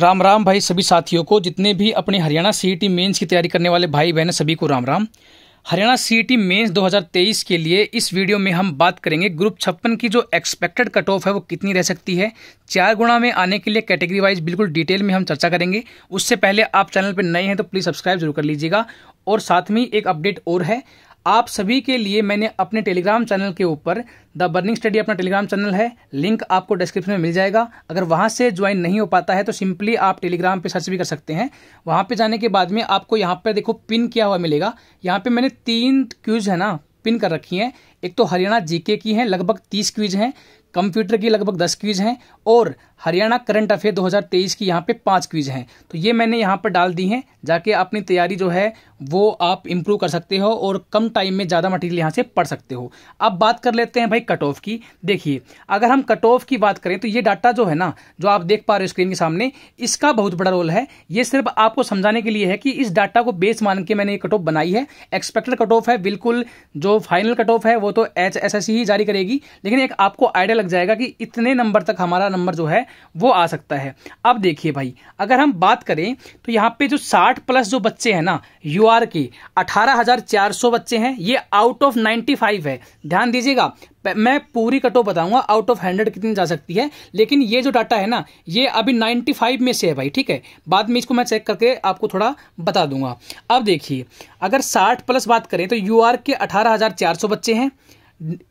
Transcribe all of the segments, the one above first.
राम राम भाई सभी साथियों को जितने भी अपने हरियाणा टी मेंस e की तैयारी करने वाले भाई बहन सभी को राम राम हरियाणा सीईटी मेंस 2023 के लिए इस वीडियो में हम बात करेंगे ग्रुप छप्पन की जो एक्सपेक्टेड कट ऑफ है वो कितनी रह सकती है चार गुणा में आने के लिए कैटेगरी वाइज बिल्कुल डिटेल में हम चर्चा करेंगे उससे पहले आप चैनल पर नए हैं तो प्लीज़ सब्सक्राइब जरूर कर लीजिएगा और साथ में एक अपडेट और है आप सभी के लिए मैंने अपने टेलीग्राम चैनल के ऊपर द बर्निंग स्टडी अपना टेलीग्राम चैनल है लिंक आपको डिस्क्रिप्शन में मिल जाएगा अगर वहाँ से ज्वाइन नहीं हो पाता है तो सिंपली आप टेलीग्राम पे सर्च भी कर सकते हैं वहाँ पे जाने के बाद में आपको यहाँ पर देखो पिन किया हुआ मिलेगा यहाँ पे मैंने तीन क्यूज है ना पिन कर रखी हैं एक तो हरियाणा जीके की हैं लगभग तीस क्यूज हैं कंप्यूटर की लगभग दस क्वीज हैं और हरियाणा करंट अफेयर 2023 की यहाँ पे पांच क्वीज हैं तो ये मैंने यहाँ पर डाल दी हैं जाके अपनी तैयारी जो है वो आप इम्प्रूव कर सकते हो और कम टाइम में ज़्यादा मटेरियल यहाँ से पढ़ सकते हो अब बात कर लेते हैं भाई कट ऑफ की देखिए अगर हम कट ऑफ की बात करें तो ये डाटा जो है ना जो आप देख पा रहे हो स्क्रीन के सामने इसका बहुत बड़ा रोल है ये सिर्फ आपको समझाने के लिए है कि इस डाटा को बेस मान के मैंने ये कट ऑफ बनाई है एक्सपेक्टेड कट ऑफ है बिल्कुल जो फाइनल कट ऑफ है वो तो एच ही जारी करेगी लेकिन एक आपको आइडिया लग जाएगा कि इतने नंबर तक हमारा नंबर जो है वो आ सकता है अब देखिए भाई अगर हम बात करें तो यहाँ पे जो 60 प्लस जो बच्चे हैं ना यू आर के 18,400 बच्चे हैं ये आउट ऑफ 95 है ध्यान दीजिएगा मैं पूरी कटो बताऊंगा आउट ऑफ हंड्रेड कितनी जा सकती है लेकिन ये जो डाटा है ना ये अभी 95 में से है भाई ठीक है बाद में इसको मैं चेक करके आपको थोड़ा बता दूंगा अब देखिए अगर साठ प्लस बात करें तो यू के अठारह बच्चे हैं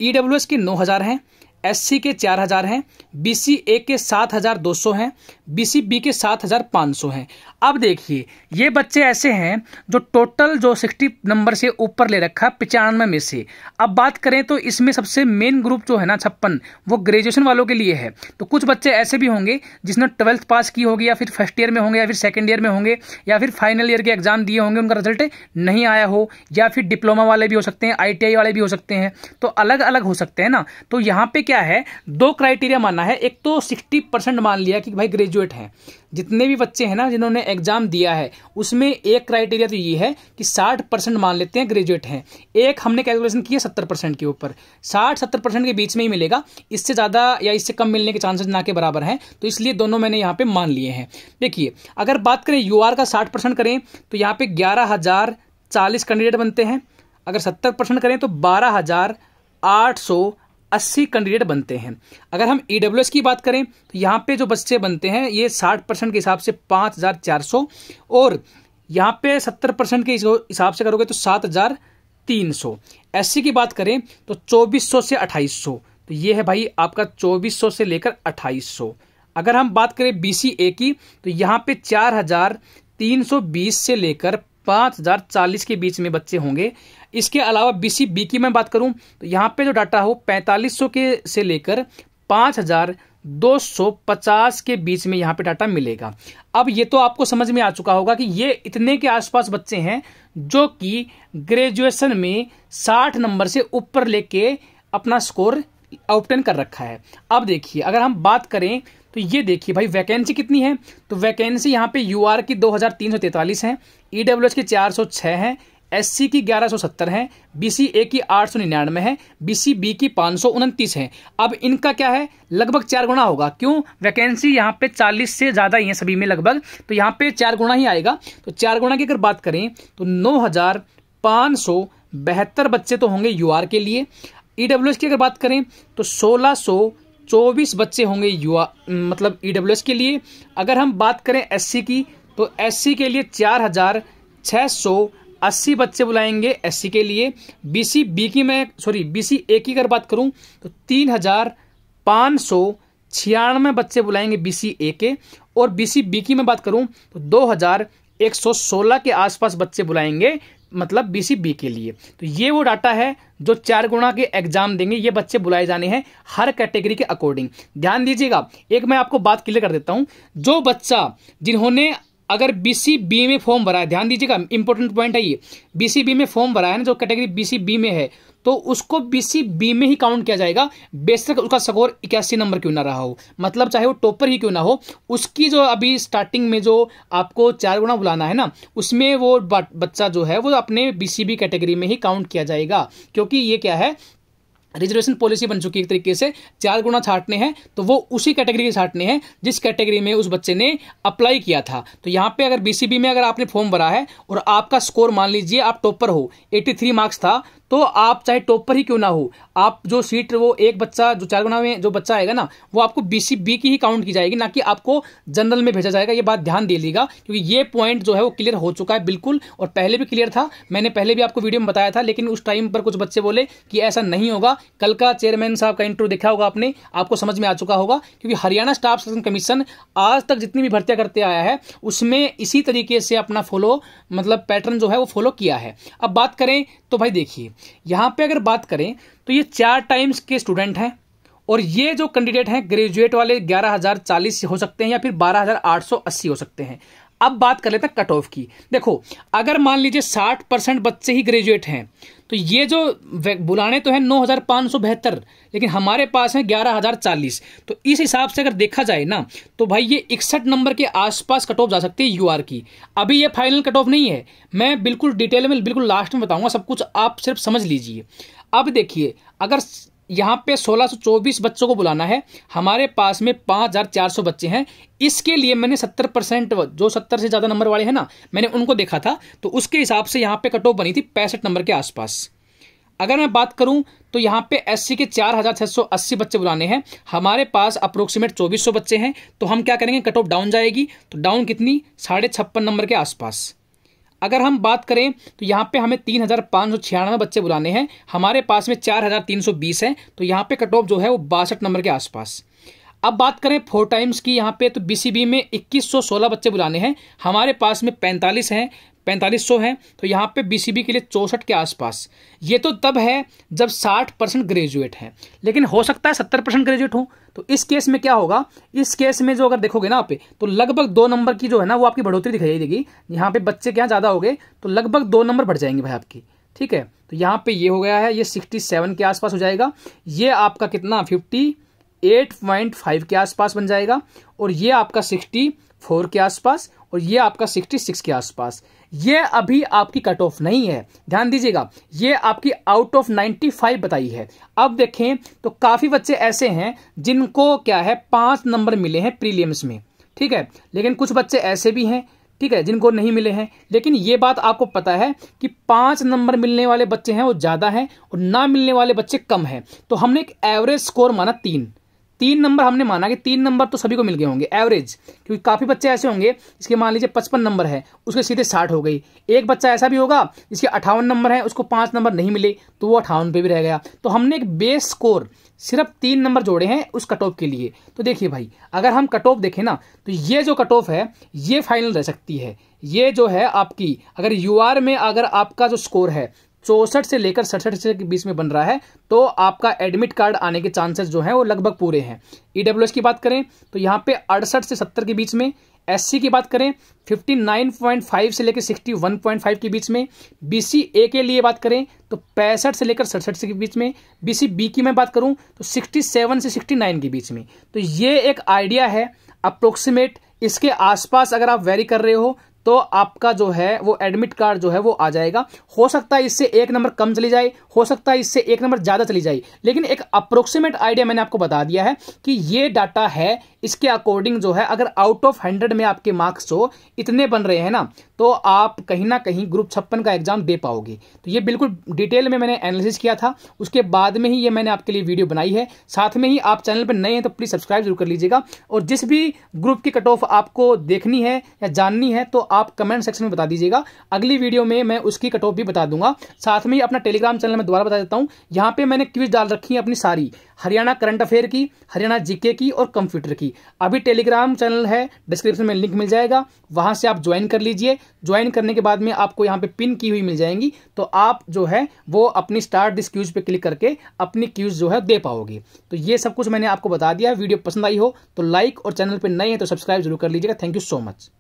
ई e के नौ हैं एससी के चार हज़ार हैं बीसीए के सात हज़ार दो सौ हैं बीसीबी के सात हज़ार पाँच सौ हैं अब देखिए ये बच्चे ऐसे हैं जो टोटल जो सिक्सटी नंबर से ऊपर ले रखा पचानवे में से अब बात करें तो इसमें सबसे मेन ग्रुप जो है ना छप्पन वो ग्रेजुएशन वालों के लिए है तो कुछ बच्चे ऐसे भी होंगे जिसने ट्वेल्थ पास की होगी या फिर फर्स्ट ईयर में होंगे या फिर सेकेंड ईयर में होंगे या फिर फाइनल ईयर के एग्जाम दिए होंगे उनका रिजल्ट नहीं आया हो या फिर डिप्लोमा वाले भी हो सकते हैं आई वाले भी हो सकते हैं तो अलग अलग हो सकते हैं ना तो यहाँ पर क्या है दो क्राइटेरिया माना है एक तो सिक्सटी मान लिया कि भाई ग्रेजुएट ग्रेजुएट हैं जितने भी बच्चे हैं ना जिन्होंने एग्ज़ाम दिया है उसमें एक क्राइटेरिया तो ये है कि 60 परसेंट मान लेते हैं ग्रेजुएट हैं एक हमने कैलकुलेशन किया है सत्तर परसेंट के ऊपर 60 सत्तर परसेंट के बीच में ही मिलेगा इससे ज़्यादा या इससे कम मिलने के चांसेस ना के बराबर हैं तो इसलिए दोनों मैंने यहाँ पर मान लिए हैं देखिए अगर बात करें यू का साठ करें तो यहाँ पर ग्यारह कैंडिडेट बनते हैं अगर सत्तर करें तो बारह 80 कैंडिडेट बनते हैं अगर हम ई e की बात करें तो यहाँ पे जो बच्चे बनते हैं ये 60 परसेंट के हिसाब से 5,400 और यहाँ पे 70 परसेंट के हिसाब से करोगे तो 7,300 हज़ार की बात करें तो 2400 से 2800 तो ये है भाई आपका 2400 से लेकर 2800 अगर हम बात करें बी की तो यहाँ पे चार हज़ार से लेकर पाँच हज़ार चालीस के बीच में बच्चे होंगे इसके अलावा बी सी बी की मैं बात करूं तो यहाँ पे जो डाटा हो पैंतालीस सौ के से लेकर पाँच हज़ार दो सौ पचास के बीच में यहाँ पे डाटा मिलेगा अब ये तो आपको समझ में आ चुका होगा कि ये इतने के आसपास बच्चे हैं जो कि ग्रेजुएशन में साठ नंबर से ऊपर लेके अपना स्कोर ऑप्टेन कर रखा है अब देखिए अगर हम बात करें तो ये देखिए भाई वैकेंसी कितनी है तो वैकेंसी यहाँ पे यू आर की दो हज़ार तीन सौ है ई e डब्ल्यू की चार सौ है एस सी की ग्यारह सौ सत्तर है बी ए की आठ सौ निन्यानवे है बी सी बी की पांच सौ उनतीस है अब इनका क्या है लगभग चार गुना होगा क्यों वैकेंसी यहां पे चालीस से ज़्यादा ही है सभी में लगभग तो यहां पे चार गुना ही आएगा तो चार गुना की अगर बात करें तो नौ हज़ार पांच सौ बहत्तर बच्चे तो होंगे यू आर के लिए ईडब्ल्यू e की अगर बात करें तो सोलह सौ सो चौबीस बच्चे होंगे युवा मतलब ई e के लिए अगर हम बात करें एस की तो एस के लिए चार हज़ार छः सौ अस्सी बच्चे बुलाएंगे एस के लिए बी सी बी की मैं सॉरी बी सी ए की अगर बात करूं तो तीन हज़ार पाँच सौ छियानवे बच्चे बुलाएंगे बी सी ए के और बी सी बी की मैं बात करूं तो दो हज़ार एक सौ सोलह के आसपास बच्चे बुलाएंगे मतलब बी के लिए तो ये वो डाटा है जो चार गुणा के एग्जाम देंगे ये बच्चे बुलाए जाने हैं हर कैटेगरी के अकॉर्डिंग ध्यान दीजिएगा एक मैं आपको बात क्लियर कर देता हूं जो बच्चा जिन्होंने अगर बीसी बी में फॉर्म भरा है ध्यान दीजिएगा इंपॉर्टेंट पॉइंट है ये बीसी बी में फॉर्म भरा है ना जो कैटेगरी बीसी बी में है तो उसको बीसी बी में ही काउंट किया जाएगा बेशक उसका स्कोर इक्यासी नंबर क्यों ना रहा हो मतलब चाहे वो टॉपर ही क्यों ना हो उसकी जो अभी स्टार्टिंग में जो आपको चार गुना बुलाना है ना उसमें वो बच्चा जो है वो अपने बीसीबी कैटेगरी में ही काउंट किया जाएगा क्योंकि ये क्या है रिजर्वेशन पॉलिसी बन चुकी है एक तरीके से चार गुना छाटने हैं तो वो उसी कैटेगरी के छाटने हैं जिस कैटेगरी में उस बच्चे ने अप्लाई किया था तो यहाँ पे अगर बीसीबी में अगर आपने फॉर्म भरा है और आपका स्कोर मान लीजिए आप टॉपर हो 83 मार्क्स था तो आप चाहे टॉपर ही क्यों ना हो आप जो सीट वो एक बच्चा जो चार गुना में जो बच्चा आएगा ना वो आपको बीसीबी की ही काउंट की जाएगी ना कि आपको जनरल में भेजा जाएगा ये बात ध्यान दे लीजिएगा क्योंकि ये पॉइंट जो है वो क्लियर हो चुका है बिल्कुल और पहले भी क्लियर था मैंने पहले भी आपको वीडियो में बताया था लेकिन उस टाइम पर कुछ बच्चे बोले कि ऐसा नहीं होगा कल का चेयरमैन साहब का इंटरव्यू देखा होगा आपने आपको समझ में आ चुका होगा क्योंकि हरियाणा स्टाफ सिलेक्शन कमीशन आज तक जितनी भी भर्तियां करते आया है उसमें इसी तरीके से अपना फॉलो मतलब पैटर्न जो है वो फॉलो किया है अब बात करें तो भाई देखिए यहां पर अगर बात करें तो ये चार टाइम्स के स्टूडेंट हैं और ये जो कैंडिडेट हैं ग्रेजुएट वाले ग्यारह हो सकते हैं या फिर बारह हो सकते हैं अब बात कर लेते हैं कट ऑफ की देखो अगर मान लीजिए 60 परसेंट बच्चे ही ग्रेजुएट हैं तो ये जो बुलाने तो है नौ हज़ार सौ लेकिन हमारे पास है ग्यारह हज़ार चालीस तो इस हिसाब से अगर देखा जाए ना तो भाई ये इकसठ नंबर के आसपास कट ऑफ जा सकती है यू आर की अभी ये फाइनल कट ऑफ नहीं है मैं बिल्कुल डिटेल में बिल्कुल लास्ट में बताऊंगा सब कुछ आप सिर्फ समझ लीजिए अब देखिए अगर यहाँ पे 1624 बच्चों को बुलाना है हमारे पास में 5400 बच्चे हैं इसके लिए मैंने 70 परसेंट जो 70 से ज़्यादा नंबर वाले हैं ना मैंने उनको देखा था तो उसके हिसाब से यहाँ पे कट ऑफ बनी थी पैंसठ नंबर के आसपास अगर मैं बात करूं तो यहाँ पे एस के चार हज़ार सौ अस्सी बच्चे बुलाने हैं हमारे पास अप्रोक्सीमेट चौबीस सौ बच्चे हैं तो हम क्या करेंगे कट ऑफ डाउन जाएगी तो डाउन कितनी साढ़े छप्पन नंबर के आसपास अगर हम बात करें तो यहाँ पे हमें तीन हज़ार पाँच सौ छियानवे बच्चे बुलाने हैं हमारे पास में चार हज़ार तीन सौ बीस है तो यहाँ पे कट ऑफ जो है वो बासठ नंबर के आसपास अब बात करें फोर टाइम्स की यहाँ पे तो बीसीबी में 2116 बच्चे बुलाने हैं हमारे पास में 45 हैं पैंतालीस सौ है तो यहाँ पे बीसीबी के लिए चौंसठ के आसपास ये तो तब है जब साठ परसेंट ग्रेजुएट है लेकिन हो सकता है सत्तर परसेंट ग्रेजुएट हो तो इस केस में क्या होगा इस केस में जो अगर देखोगे ना आप तो लगभग दो नंबर की जो है ना वो आपकी बढ़ोतरी दिखाई देगी यहाँ पे बच्चे क्या ज़्यादा हो गए तो लगभग दो नंबर बढ़ जाएंगे भाई आपकी ठीक है तो यहाँ पे ये हो गया है ये सिक्सटी सेवन के आसपास हो जाएगा ये आपका कितना फिफ्टी एट पॉइंट फाइव के आसपास बन जाएगा और ये आपका सिक्सटी फोर के आसपास और ये आपका सिक्सटी सिक्स के आसपास ये अभी आपकी कट ऑफ नहीं है ध्यान दीजिएगा ये आपकी आउट ऑफ 95 बताई है अब देखें तो काफ़ी बच्चे ऐसे हैं जिनको क्या है पांच नंबर मिले हैं प्रीलियम्स में ठीक है लेकिन कुछ बच्चे ऐसे भी हैं ठीक है जिनको नहीं मिले हैं लेकिन ये बात आपको पता है कि पांच नंबर मिलने वाले बच्चे हैं वो ज़्यादा हैं और ना मिलने वाले बच्चे कम हैं तो हमने एक एवरेज स्कोर माना तीन तीन नंबर हमने माना कि तीन नंबर तो सभी को मिल गए होंगे एवरेज क्योंकि काफ़ी बच्चे ऐसे होंगे जिसके मान लीजिए पचपन नंबर है उसके सीधे साठ हो गई एक बच्चा ऐसा भी होगा जिसके अठावन नंबर है उसको पांच नंबर नहीं मिले तो वो अठावन पे भी रह गया तो हमने एक बेस स्कोर सिर्फ तीन नंबर जोड़े हैं उस कट ऑफ के लिए तो देखिए भाई अगर हम कट ऑफ देखें ना तो ये जो कट ऑफ है ये फाइनल रह सकती है ये जो है आपकी अगर यू में अगर आपका जो स्कोर है चौसठ से लेकर सड़सठ से के बीच में बन रहा है तो आपका एडमिट कार्ड आने के चांसेस जो हैं वो लगभग पूरे हैं ईडब्ल्यूएस e की बात करें तो यहाँ पे अड़सठ से सत्तर के बीच में एस की बात करें 59.5 से लेकर 61.5 के बीच में ए के लिए बात करें तो पैंसठ से लेकर सड़सठ के बीच में बी की मैं बात करूं तो 67 से 69 के बीच में तो ये एक आइडिया है अप्रोक्सीमेट इसके आसपास अगर आप वेरी कर रहे हो तो आपका जो है वो एडमिट कार्ड जो है वो आ जाएगा हो सकता है इससे एक नंबर कम चली जाए हो सकता है इससे एक नंबर ज़्यादा चली जाए लेकिन एक अप्रोक्सीमेट आइडिया मैंने आपको बता दिया है कि ये डाटा है इसके अकॉर्डिंग जो है अगर आउट ऑफ हंड्रेड में आपके मार्क्स हो इतने बन रहे हैं ना तो आप कहीं ना कहीं ग्रुप छप्पन का एग्जाम दे पाओगे तो ये बिल्कुल डिटेल में मैंने एनालिसिस किया था उसके बाद में ही ये मैंने आपके लिए वीडियो बनाई है साथ में ही आप चैनल पर नए हैं तो प्लीज़ सब्सक्राइब जरूर कर लीजिएगा और जिस भी ग्रुप की कट ऑफ आपको देखनी है या जाननी है तो आप कमेंट सेक्शन में बता दीजिएगा अगली वीडियो में मैं उसकी कट ऑफ भी बता दूंगा साथ में ही अपना टेलीग्राम चैनल में दोबारा बता देता हूँ यहाँ पर मैंने क्विज डाल रखी है अपनी सारी हरियाणा करंट अफेयर की हरियाणा जीके की और कंप्यूटर की अभी टेलीग्राम चैनल है डिस्क्रिप्शन में लिंक मिल जाएगा वहां से आप ज्वाइन कर लीजिए ज्वाइन करने के बाद में आपको यहाँ पे पिन की हुई मिल जाएंगी तो आप जो है वो अपनी स्टार्ट दिस क्यूज पे क्लिक करके अपनी क्यूज जो है दे पाओगे तो ये सब कुछ मैंने आपको बता दिया वीडियो पसंद आई हो तो लाइक और चैनल पर नए हैं तो सब्सक्राइब जरूर कर लीजिएगा थैंक यू सो मच